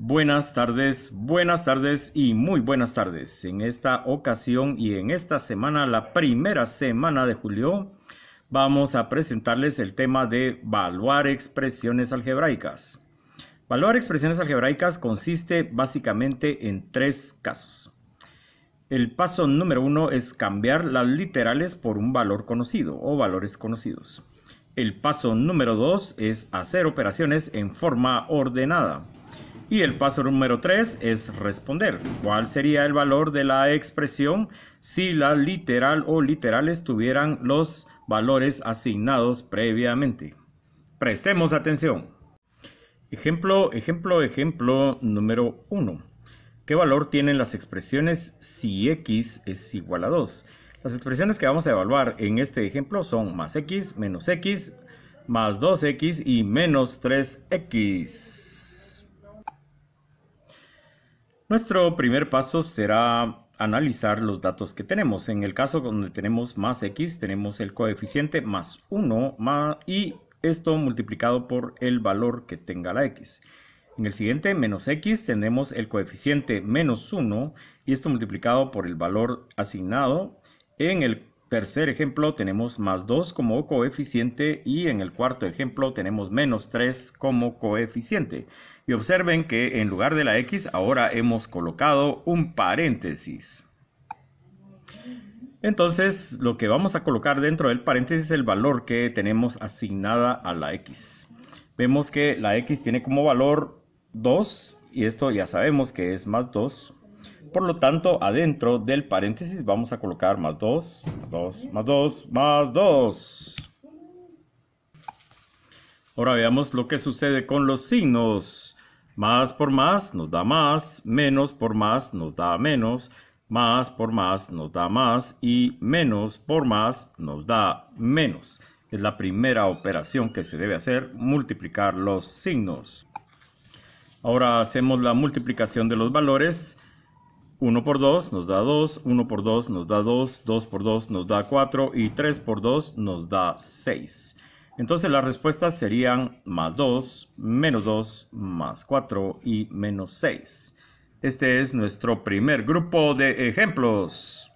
Buenas tardes, buenas tardes y muy buenas tardes. En esta ocasión y en esta semana, la primera semana de julio, vamos a presentarles el tema de evaluar expresiones algebraicas. Evaluar expresiones algebraicas consiste básicamente en tres casos. El paso número uno es cambiar las literales por un valor conocido o valores conocidos. El paso número dos es hacer operaciones en forma ordenada. Y el paso número 3 es responder. ¿Cuál sería el valor de la expresión si la literal o literales tuvieran los valores asignados previamente? Prestemos atención. Ejemplo, ejemplo, ejemplo número 1. ¿Qué valor tienen las expresiones si x es igual a 2? Las expresiones que vamos a evaluar en este ejemplo son más x, menos x, más 2x y menos 3x. Nuestro primer paso será analizar los datos que tenemos. En el caso donde tenemos más x, tenemos el coeficiente más 1 y esto multiplicado por el valor que tenga la x. En el siguiente, menos x, tenemos el coeficiente menos 1 y esto multiplicado por el valor asignado. En el Tercer ejemplo tenemos más 2 como coeficiente y en el cuarto ejemplo tenemos menos 3 como coeficiente. Y observen que en lugar de la x ahora hemos colocado un paréntesis. Entonces lo que vamos a colocar dentro del paréntesis es el valor que tenemos asignada a la x. Vemos que la x tiene como valor 2 y esto ya sabemos que es más 2 por lo tanto, adentro del paréntesis vamos a colocar más 2, más 2, más 2, más 2. Ahora veamos lo que sucede con los signos. Más por más nos da más, menos por más nos da menos, más por más nos da más y menos por más nos da menos. Es la primera operación que se debe hacer, multiplicar los signos. Ahora hacemos la multiplicación de los valores. 1 por 2 nos da 2, 1 por 2 nos da 2, 2 por 2 nos da 4 y 3 por 2 nos da 6. Entonces las respuestas serían más 2, menos 2, más 4 y menos 6. Este es nuestro primer grupo de ejemplos.